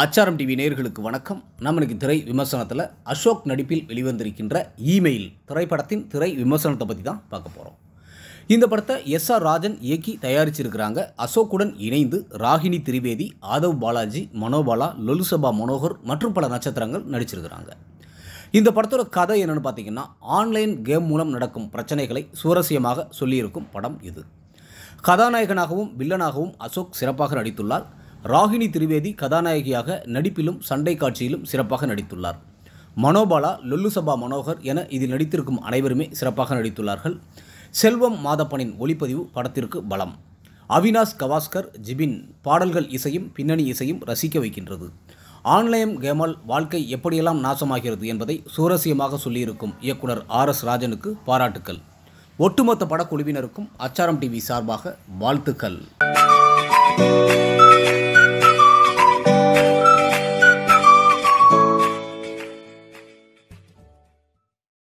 ஆச்சாரம் டிவி நேர்களுக்கு வணக்கம் நம்மளுக்கு திரை விமர்சனத்தில் அசோக் நடிப்பில் வெளிவந்திருக்கின்ற இமெயில் திரைப்படத்தின் திரை விமர்சனத்தை பற்றி தான் பார்க்க போகிறோம் இந்த படத்தை எஸ் ஆர் ராஜன் இயக்கி தயாரிச்சிருக்கிறாங்க அசோக்குடன் இணைந்து ராகினி திரிவேதி ஆதவ் பாலாஜி மனோபாலா லொலுசபா மனோகர் மற்றும் பல நட்சத்திரங்கள் நடிச்சிருக்கிறாங்க இந்த படத்தோட கதை என்னென்னு பார்த்தீங்கன்னா ஆன்லைன் கேம் மூலம் நடக்கும் பிரச்சனைகளை சுவாரஸ்யமாக சொல்லியிருக்கும் படம் இது கதாநாயகனாகவும் வில்லனாகவும் அசோக் சிறப்பாக நடித்துள்ளார் ராகினி திரிவேதி கதாநாயகியாக நடிப்பிலும் சண்டை காட்சியிலும் சிறப்பாக நடித்துள்ளார் மனோபாலா லொல்லுசபா மனோகர் என இதில் நடித்திருக்கும் அனைவருமே சிறப்பாக நடித்துள்ளார்கள் செல்வம் மாதப்பனின் ஒளிப்பதிவு படத்திற்கு பலம் அவினாஷ் கவாஸ்கர் ஜிபின் பாடல்கள் இசையும் பின்னணி இசையும் ரசிக்க வைக்கின்றது ஆன்லைன் கேமால் வாழ்க்கை எப்படியெல்லாம் நாசமாகிறது என்பதை சுவரசியமாக சொல்லியிருக்கும் இயக்குனர் ஆர் எஸ் ராஜனுக்கு பாராட்டுக்கள் ஒட்டுமொத்த படக்குழுவினருக்கும் அச்சாரம் டிவி சார்பாக வாழ்த்துக்கள்